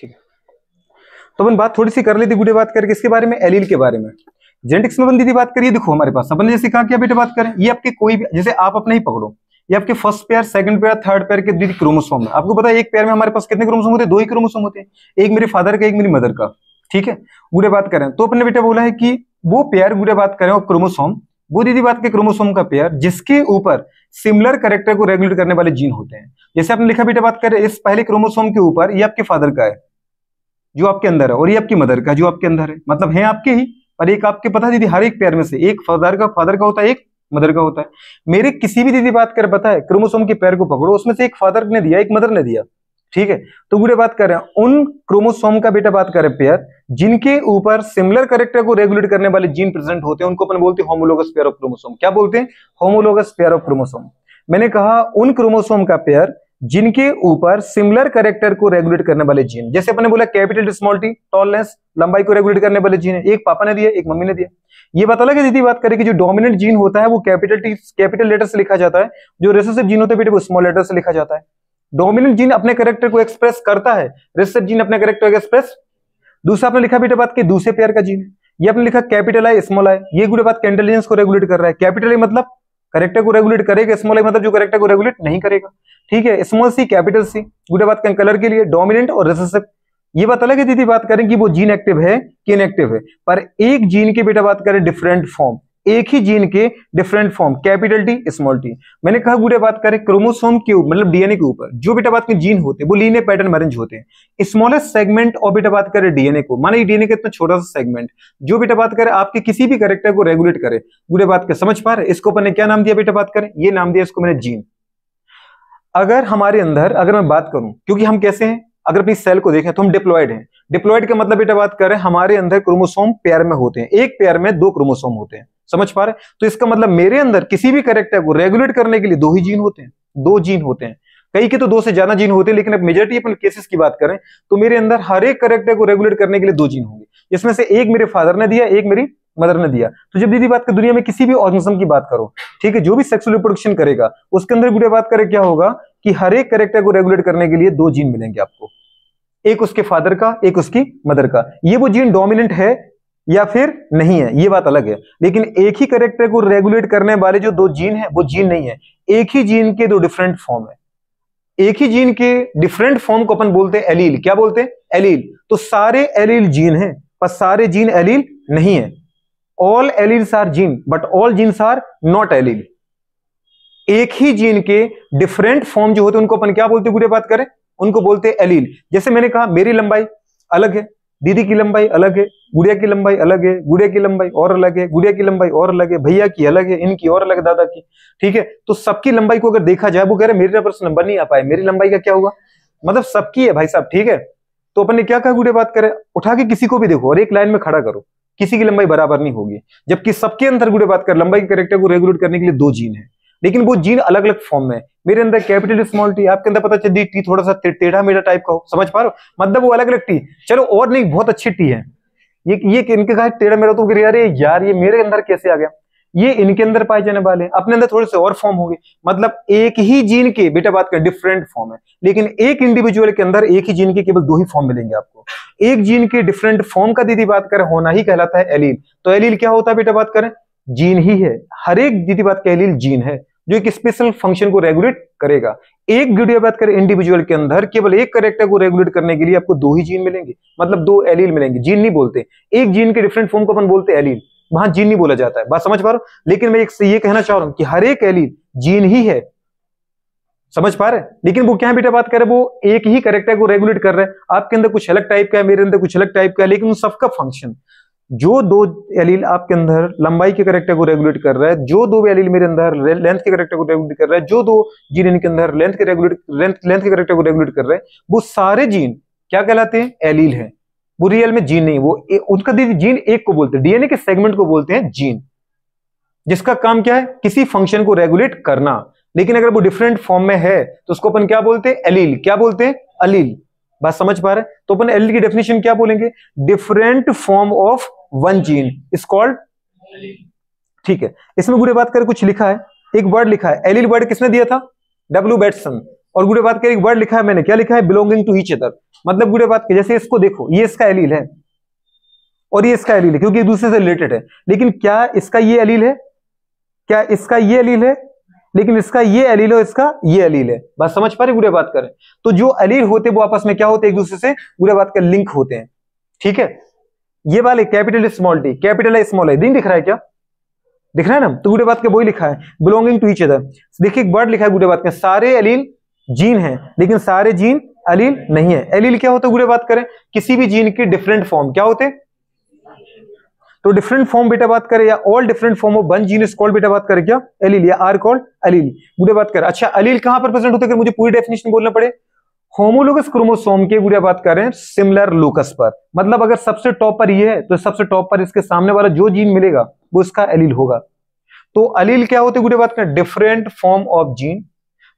ठीक है तो अपन बात थोड़ी सी कर ली थी गुडे बात करके इसके बारे में एलिल के बारे में जेनेटिक्स में बंदी बात करिए देखो हमारे पास अपन जैसे कहा क्या बेटे बात करें ये आपके कोई भी जैसे आप अपने ही पकड़ो ये आपके first pair second pair third pair के दीदी क्रोमोसोम है आपको पता है एक पेयर में हमारे पास कितने क्रोमोसोम होते हैं दो ही क्रोमोसोम होते हैं एक मेरे फादर का एक मेरी मदर का ठीक है बुरे बात करें तो अपने बेटा बोला है कि वो पेयर बुरे बात करें और क्रोमोसोम वो दीदी बात के क्रोमोसोम का पेयर जिसके ऊपर सिमिलर करेक्टर को रेगुलेट करने वाले जीन होते हैं जैसे आपने लिखा बेटा बात करें इस पहले क्रोमोसोम के ऊपर ये आपके फादर का है जो आपके अंदर है और ये आपकी मदर का जो आपके अंदर है मतलब है आपके ही पर एक आपके पता दीदी हर एक पैर में से एक फादर का फादर का होता है एक मदर का होता है मेरे किसी भी दीदी बात कर पता है क्रोमोसोम के पैर को पकड़ो उसमें से एक फादर ने दिया एक मदर ने दिया ठीक है तो बुरे बात कर रहे हैं उन क्रोमोसोम का बेटा बात करें पेयर जिनके ऊपर सिमिलर करेक्टर को रेगुलेट करने वाले जीन प्रेजेंट होते हैं उनको अपन बोलते हैं होमोलोगस पेयर ऑफ क्रोमोसोम क्या बोलते हैं होमोलोगस पेयर ऑफ क्रोमोसोम मैंने कहा उन क्रोमोसोम का पेयर जिनके ऊपर सिमिलर करेक्टर को रेगुलेट करने वाले जीन जैसे अपने बोला कैपिटल स्मॉल टी टॉलनेस लंबाई को रेगुलेट करने वाले जीन है एक पापा ने दिया एक मम्मी ने दिया ये बता लगे दीदी बात करें कि जो डोमिनेंट जीन होता है वो कैपिटल टी कैपिटल लेटर से लिखा जाता है जो रेसेसिव जीन होते हैं बेटे वो स्मॉल लेटर से लिखा जाता है डोमिनेंट जीन अपने करेक्टर को एक्सप्रेस करता है रेसेसिव जीन अपने करेक्टर को एक्सप्रेस दूसरा आपने लिखा बेटा बात की दूसरे पेयर का जीन ये आपने लिखा कैपिटल आई स्मॉल आई ये गुड बात इंटेलिजेंस को रेगुलेट कर रहा है कैपिटल मतलब करेक्टर को रेगुलेट करेगा स्मॉल मतलब जो करेक्टर को रेगुलेट नहीं करेगा ठीक है स्मॉल सी कैपिटल सी गुटे बात करें कलर के लिए डोमिनेंट और रेसेसिव ये बात अलग है दीदी बात करें कि वो जीन एक्टिव है कि इनएक्टिव है पर एक जीन की बेटा बात करें डिफरेंट फॉर्म एक ही जीन के different form capital T small T मैंने कहा गुड़े बात करें क्रोमोसोम के ऊपर मतलब डीएनए के ऊपर जो बेटा बात करें जीन होते हैं वो लीने पैटर्न अरेंज होते हैं स्मॉलेस्ट सेगमेंट और बेटा बात करें डीएनए को माना डीएनए का इतना छोटा सा सेगमेंट जो बेटा बात करें आपके किसी भी करेक्टर को रेगुलेट करे गुड़े बात कर समझ पा रहे इसको अपन क्या नाम दिया बेटा बात करें ये नाम दिया इसको मैंने जीन अगर हमारे अंदर अगर मैं बात करूं क्योंकि हम कैसे हैं अगर अपनी सेल को देखें तो हम डिप्लॉयड हैं डिप्लॉयड का मतलब बेटा बात करें हमारे अंदर क्रोमोसोम पेयर में होते हैं एक पेयर में दो क्रोमोसोम होते हैं समझ पा रहे हैं तो इसका मतलब मेरे अंदर किसी भी करेक्टर को रेगुलेट करने के लिए दो ही जीन होते हैं दो जीन होते हैं कई के तो दो से ज्यादा जीन होते हैं लेकिन अब मेजोरिटी अपन केसेस की बात करें तो मेरे अंदर हर एक करेक्टर को रेगुलेट करने के लिए दो जीन होंगे इसमें से एक मेरे फादर ने दिया एक मेरी मदर ने दिया तो जब दीदी बात कर दुनिया में किसी भी ऑर्गेनिज्म की बात करो ठीक है जो भी सेक्सुअल रिप्रोडक्शन करेगा उसके अंदर गुड़िया बात करें क्या होगा कि हर एक करेक्टर को रेगुलेट करने के लिए दो जीन मिलेंगे आपको एक उसके फादर का एक उसकी मदर का ये वो जीन डोमिनेंट है या फिर नहीं है ये बात अलग है लेकिन एक ही करेक्टर को रेगुलेट करने वाले जो दो जीन है वो जीन नहीं है एक ही जीन के दो डिफरेंट फॉर्म है एक ही जीन के डिफरेंट फॉर्म को अपन बोलते हैं एलील क्या बोलते हैं एलील तो सारे एलील जीन है पर सारे जीन एलील नहीं है all alleles are gene but all genes are not allele एक ही जीन के डिफरेंट फॉर्म जो होते हैं उनको अपन क्या बोलते पूरे बात करें उनको बोलते हैं एलील जैसे मैंने कहा मेरी लंबाई अलग है दीदी की लंबाई अलग है गुड़िया की लंबाई अलग है गुड़िया की लंबाई और अलग है गुड़िया की लंबाई और अलग है भैया की अलग है इनकी और अलग दादा की ठीक है तो सबकी लंबाई को अगर देखा जाए वो कह रहे मेरे नंबर नंबर नहीं आ पाए मेरी लंबाई का क्या हुआ मतलब सबकी है भाई साहब ठीक है तो अपन ने क्या कहा गुड़िया बात करें उठा के किसी को भी देखो और एक लाइन में खड़ा करो किसी की लंबाई बराबर नहीं होगी जबकि सबके अंदर गुड़िया बात कर लंबाई के करेक्टर को रेगुलेट करने के लिए दो जीन है लेकिन वो जीन अलग अलग फॉर्म में है मेरे अंदर कैपिटल स्मॉल टी आपके अंदर पता चल टी थोड़ा सा टेढ़ा मेढ़ा टाइप का हो समझ पा रहे हो मतलब वो अलग अलग टी चलो और नहीं बहुत अच्छी टी है ये ये इनके कहा टेढ़ा मेरा तो गिर यार यार ये मेरे अंदर कैसे आ गया ये इनके अंदर पाए जाने वाले अपने अंदर थोड़े से और फॉर्म होंगे मतलब एक ही जीन के बेटा बात करें डिफरेंट फॉर्म है लेकिन एक इंडिविजुअल के अंदर एक ही जीन के केवल दो ही फॉर्म मिलेंगे आपको एक जीन के डिफरेंट फॉर्म का दीदी बात करें होना ही कहलाता है एलील तो एलील क्या होता है बेटा बात करें जीन ही है हर एक दीदी बात का एलील जीन है जो एक स्पेशल फंक्शन को रेगुलेट करेगा एक वीडियो बात करें इंडिविजुअल के अंदर केवल एक करेक्टर को रेगुलेट करने के लिए आपको दो ही जीन मिलेंगे मतलब दो एलील मिलेंगे जीन नहीं बोलते एक जीन के डिफरेंट फॉर्म को अपन बोलते हैं एलील वहां जीन नहीं बोला जाता है बात समझ पा रहा हूं लेकिन मैं एक से ये कहना चाह रहा हूं कि हर एक एलील जीन ही है समझ पा रहे लेकिन वो क्या बेटा बात करे वो एक ही करेक्टर को रेगुलेट कर रहे हैं आपके अंदर कुछ अलग टाइप का है मेरे अंदर कुछ अलग टाइप का है लेकिन उन सबका फंक्शन जो दो एलील आपके अंदर लंबाई के करेक्टर को रेगुलेट कर रहा है जो दो एलील मेरे अंदर लेंथ के करेक्टर को रेगुलेट कर रहा है जो दो जीन इनके अंदर लेंथ के रेगुलेट लेंथ लेंथ के करेक्टर को रेगुलेट कर रहे हैं वो सारे जीन क्या कहलाते हैं एलील है वो रियल में जीन नहीं वो ए, उनका जीन एक को बोलते हैं डीएनए के सेगमेंट को बोलते हैं जीन जिसका काम क्या है किसी फंक्शन को रेगुलेट करना लेकिन अगर वो डिफरेंट फॉर्म में है तो उसको अपन क्या बोलते हैं अलील क्या बोलते हैं अलील बात समझ पा रहे हैं तो अपन एलील की डेफिनेशन क्या बोलेंगे different form of one gene is called ठीक है इसमें गुरे बात कर कुछ लिखा है एक वर्ड लिखा है एलिल वर्ड किसने दिया था डब्ल्यू बेटसन और गुड़े बात कर एक वर्ड लिखा है मैंने क्या लिखा है बिलोंगिंग टू ईच अदर मतलब गुड़े बात के जैसे इसको देखो ये इसका एलील है और ये इसका एलील है क्योंकि दूसरे से रिलेटेड है लेकिन क्या इसका ये एलील है क्या इसका ये एलील है लेकिन इसका ये एलील है इसका ये एलील है बस समझ पा रहे गुड़े बात करें तो जो एलील होते वो आपस में क्या होते एक दूसरे से गुड़े बात कर लिंक होते हैं ठीक है ये वाले कैपिटल स्मॉल टी कैपिटल है स्मॉल है दिन दिख रहा है क्या दिख रहा है ना तो गुडे बात का वही लिखा है बिलोंगिंग टू इच अदर देखिए एक वर्ड लिखा है गुडे बात का सारे अलील जीन है लेकिन सारे जीन अलील नहीं है अलील क्या होता है गुडे बात करें किसी भी जीन के डिफरेंट फॉर्म क्या होते तो डिफरेंट फॉर्म बेटा बात करें या all different form of one gene is called बेटा बात करें क्या अलील या आर कॉल्ड अलील गुडे बात करें अच्छा अलील कहां पर प्रेजेंट होते हैं मुझे पूरी डेफिनेशन बोलना पड़े होमोलोगस क्रोमोसोम की अगर बात करें सिमिलर लोकस पर मतलब अगर सबसे टॉप पर ये है तो सबसे टॉप पर इसके सामने वाला जो जीन मिलेगा वो इसका अलील होगा तो अलील क्या होते गुड़िया बात करें different form of gene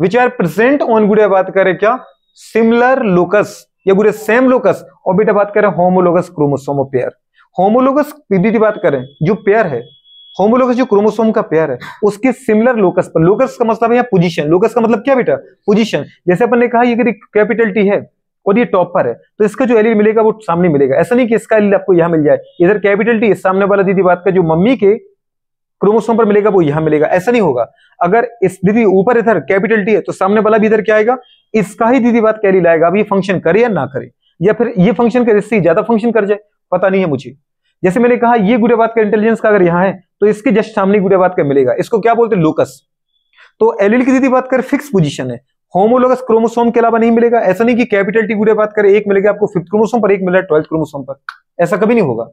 which are present on गुड़िया बात करें क्या सिमिलर लोकस या गुड़े सेम लोकस और बेटा बात करें होमोलोगस क्रोमोसोम पेयर होमोलोगस की बात करें जो पेयर है होमोलोगस जो क्रोमोसोम का पेयर है उसके सिमिलर लोकस पर लोकस का मतलब है पोजीशन लोकस का मतलब क्या बेटा पोजीशन जैसे अपन ने कहा ये कैपिटल टी है और ये टॉप पर है तो इसका जो एलिल मिलेगा वो सामने मिलेगा ऐसा नहीं कि इसका एलिल आपको यहां मिल जाए इधर कैपिटल टी सामने वाला दीदी बात का जो मम्मी के क्रोमोसोम पर मिलेगा वो यहां मिलेगा ऐसा नहीं होगा अगर इस दीदी ऊपर इधर कैपिटल टी है तो सामने वाला भी इधर क्या आएगा इसका ही दीदी बात कैलिल आएगा अब ये फंक्शन करे या ना करे या फिर ये फंक्शन करे इससे ज्यादा फंक्शन कर जाए पता नहीं है मुझे जैसे मैंने कहा ये गुड़ियाबाद का इंटेलिजेंस का अगर यहाँ है तो इसके जस्ट सामने गुड़ियाबाद का मिलेगा इसको क्या बोलते हैं लोकस तो एलिल की दीदी बात करें फिक्स पोजिशन है होमोलोगस क्रोमोसोम के अलावा नहीं मिलेगा ऐसा नहीं कि कैपिटल टी गुड़िया बात करें एक मिलेगा आपको फिफ्थ क्रोमोसोम पर एक मिलेगा ट्वेल्थ क्रोमोसोम पर ऐसा कभी नहीं होगा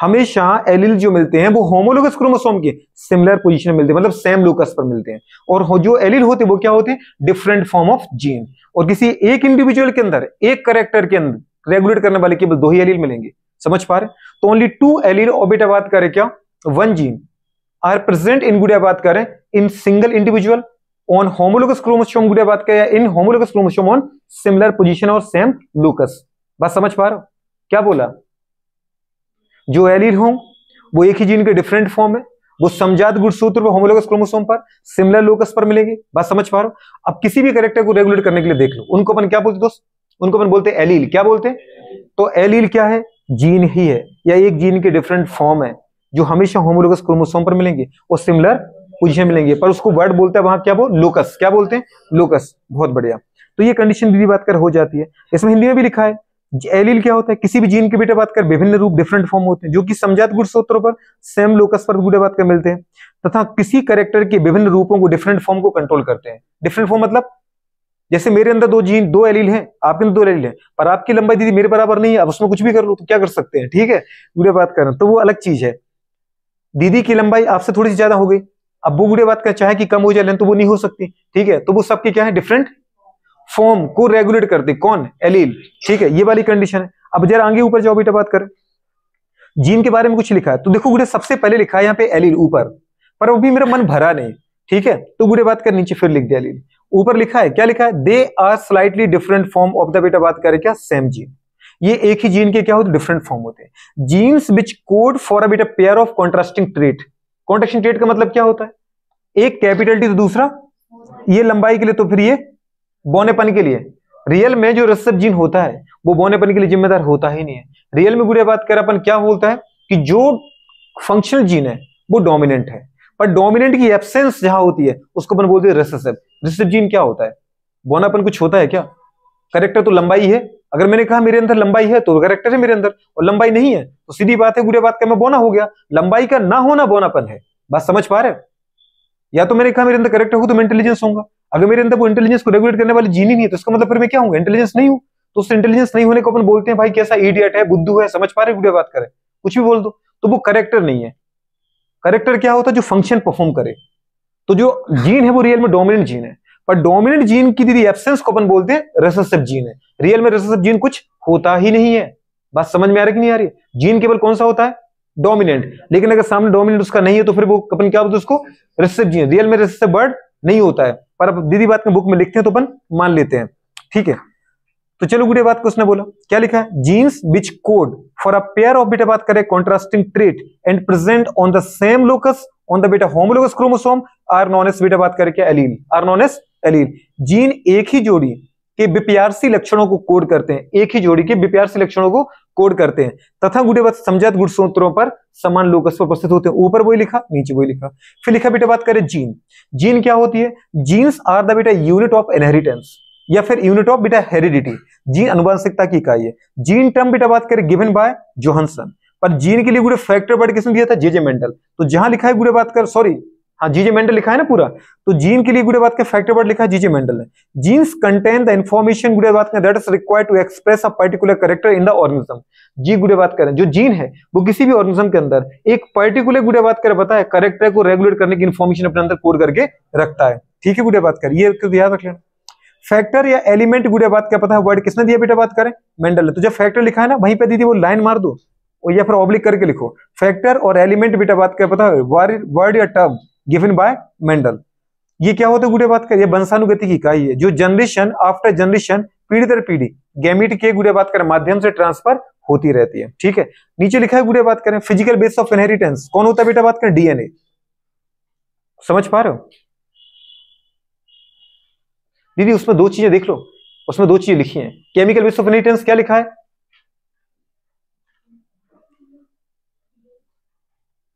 हमेशा एलिल जो मिलते हैं वो होमोलोगस क्रोमोसोम के सिमिलर पोजीशन में मिलते हैं मतलब सेम लोकस पर मिलते हैं और जो एलिल होते हैं वो क्या होते हैं डिफरेंट फॉर्म ऑफ जीन और किसी एक इंडिविजुअल के अंदर एक करेक्टर के अंदर रेगुलेट करने वाले केवल दो ही एलिल मिलेंगे समझ पा रहे तो ओनली टू एलिड ऑर्बिट बात करें क्या one gene are present in गुड़िया बात करें in single individual on homologous chromosome गुड़िया बात करें in homologous chromosome on similar position और सेम लोकस बात समझ पा रहे क्या बोला जो एलिड हो वो एक ही जीन के डिफरेंट फॉर्म है वो समजात गुणसूत्र पर होमोलोगस क्रोमोसोम पर सिमिलर लोकस पर मिलेंगे बात समझ पा रहे हो अब किसी भी करेक्टर को रेगुलेट करने के लिए देख लो उनको अपन क्या बोलते दोस्त उनको अपन बोलते एलील क्या बोलते तो एलील क्या है जीन ही है या एक जीन के डिफरेंट फॉर्म है जो हमेशा होमोलोगस क्रोमोसोम पर मिलेंगे और सिमिलर पोजिशन मिलेंगे पर उसको वर्ड बोलता है वहां क्या वो लोकस क्या बोलते हैं लोकस बहुत बढ़िया तो ये कंडीशन दीदी बात कर हो जाती है इसमें हिंदी में भी लिखा है एलिल क्या होता है किसी भी जीन के बेटे बात कर विभिन्न रूप डिफरेंट फॉर्म होते हैं जो कि समझात गुणसूत्रों पर सेम लोकस पर गुड़े बात कर मिलते हैं तथा किसी कैरेक्टर के विभिन्न रूपों को डिफरेंट फॉर्म को कंट्रोल करते हैं डिफरेंट फॉर्म मतलब जैसे मेरे अंदर दो जीन दो एलील हैं आपके अंदर दो एलील हैं पर आपकी लंबाई दीदी मेरे बराबर नहीं है अब उसमें कुछ भी कर लो तो क्या कर सकते हैं ठीक है गुड़िया बात कर तो वो अलग चीज है दीदी की लंबाई आपसे थोड़ी सी ज्यादा हो गई अब वो बुढ़े बात कर चाहे कि कम हो जाए तो वो नहीं हो सकती ठीक है तो वो सबके क्या है डिफरेंट फॉर्म को रेगुलेट करते कौन एलील ठीक है ये वाली कंडीशन है अब जरा आगे ऊपर जाओ बेटा बात करें जीन के बारे में कुछ लिखा है तो देखो गुड़े सबसे पहले लिखा है यहाँ पे एलील ऊपर पर वो भी मेरा मन भरा नहीं ठीक है तो गुड़े बात कर नीचे फिर लिख दिया एलील ऊपर लिखा है क्या लिखा है they are slightly different form of the बेटा बात करें क्या सेम जीन ये एक ही जीन के क्या होते डिफरेंट फॉर्म होते हैं genes which code for a बेटा pair of contrasting trait contraction trait का मतलब क्या होता है एक कैपिटल टी तो दूसरा ये लंबाई के लिए तो फिर ये बोनेपन के लिए रियल में जो रस्सब जीन होता है वो बोनेपन के लिए जिम्मेदार होता ही नहीं है रियल में बुढ़िया बात करें अपन क्या बोलता है कि जो फंक्शनल जीन है वो डोमिनेंट है पर डोमिनेंट की एब्सेंस जहां होती है उसको अपन बोलते हैं रिसेसिव रिसेसिव जीन क्या होता है बोनापन कुछ होता है क्या करेक्टर तो लंबाई है अगर मैंने कहा मेरे अंदर लंबाई है तो करेक्टर है मेरे अंदर और लंबाई नहीं है तो सीधी बात है बुढ़िया बात का मैं बोना हो गया लंबाई का ना होना बोनापन है बात समझ पा रहे या तो मैंने कहा मेरे अंदर करेक्टर हो तो मैं इंटेलिजेंस होगा अगर मेरे अंदर वो इंटेलिजेंस को रेगुलेट करने वाली जीनी नहीं है तो इसका मतलब फिर मैं क्या हूँ इंटेलिजेंस नहीं हूँ तो उस इंटेलिजेंस नहीं होने को अपन बोलते हैं भाई कैसा इडियट है बुद्धू है समझ पा रहे बुढ़िया बात करें कुछ भी बोल दो तो वो करेक्टर नहीं है करेक्टर क्या होता है जो फंक्शन परफॉर्म करे तो जो जीन है वो रियल में डोमिनेंट जीन है पर डोमिनेंट जीन की दीदी एब्सेंस को अपन बोलते हैं रेसेसिव जीन है रियल में रेसेसिव जीन कुछ होता ही नहीं है बात समझ में आ रही कि नहीं आ रही जीन केवल कौन सा होता है डोमिनेंट लेकिन अगर सामने डोमिनेंट उसका नहीं है तो फिर वो अपन क्या बोलते हैं उसको रेसेसिव जीन रियल में रेसेसिव बर्ड नहीं होता है पर अब दीदी बात में बुक में लिखते हैं तो अपन मान लेते हैं ठीक है तो चलो गुड़िया बात को उसने बोला क्या लिखा है genes which code for a pair of बेटा बात करें contrasting trait and present on the same locus on the बेटा homologous chromosome are known as बेटा बात करें क्या आर नॉन एस जीन एक ही जोड़ी के बीपीआरसी लक्षणों को कोड करते हैं एक ही जोड़ी के बीपीआरसी लक्षणों को कोड करते हैं तथा गुड़े बात समझात गुणसूत्रों पर समान लोकस पर उपस्थित होते हैं ऊपर वही लिखा नीचे वही लिखा फिर लिखा बेटा बात करें जीन जीन क्या होती है जीन्स आर द बेटा यूनिट ऑफ इनहेरिटेंस या फिर यूनिट ऑफ बेटा हेरिडिटी जीन अनुवांशिकता की इकाई है जीन टर्म बेटा बात करें गिवन बाय जोहनसन पर जीन के लिए गुड़े फैक्टर बर्ड किसने दिया था जेजे मेंडल तो जहां लिखा है गुड़े बात कर सॉरी हाँ जीजे मेंडल लिखा है ना पूरा तो जीन के लिए गुड़े बात का फैक्टर बर्ड लिखा है जीजे मेंडल ने जीन्स कंटेन द इन्फॉर्मेशन गुड़े बात का that is require to express a particular character in the organism जी गुड़े बात करें जो जीन है वो किसी भी ऑर्गेनिज्म के अंदर एक पर्टिकुलर गुड़े बात करें बताए करेक्टर को रेगुलेट करने की इन्फॉर्मेशन अपने अंदर कोड करके रखता है ठीक है गुड़े बात कर ये तो याद रख लेना फैक्टर या एलिमेंट गुड़िया बात क्या पता है वर्ड किसने दिया बेटा बात करें मेंडल ने तो जब फैक्टर लिखा है ना वहीं पे दीदी वो लाइन मार दो और या फिर ऑब्लिक करके लिखो फैक्टर और एलिमेंट बेटा बात क्या पता है वर्ड या टर्म गिवन बाय मेंडल ये क्या होता है गुड़िया बात करें ये वंशानुगति की इकाई है जो जनरेशन आफ्टर जनरेशन पीढ़ी दर पीढ़ी गैमिट के गुड़िया बात करें माध्यम से ट्रांसफर होती रहती है ठीक है नीचे लिखा है गुड़िया बात करें फिजिकल बेस ऑफ इनहेरिटेंस कौन होता है बेटा बात करें डीएनए समझ पा रहे हो दीदी उसमें दो चीजें देख लो उसमें दो चीजें लिखी हैं केमिकल बेस क्या लिखा है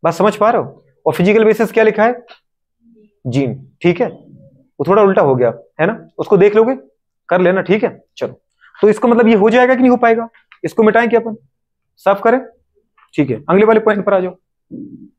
बात समझ पा रहे हो और फिजिकल बेसिस क्या लिखा है जीन ठीक है वो थोड़ा उल्टा हो गया है ना उसको देख लोगे कर लेना ठीक है चलो तो इसका मतलब ये हो जाएगा कि नहीं हो पाएगा इसको मिटाएं क्या अपन साफ करें ठीक है अगले वाले पॉइंट पर आ जाओ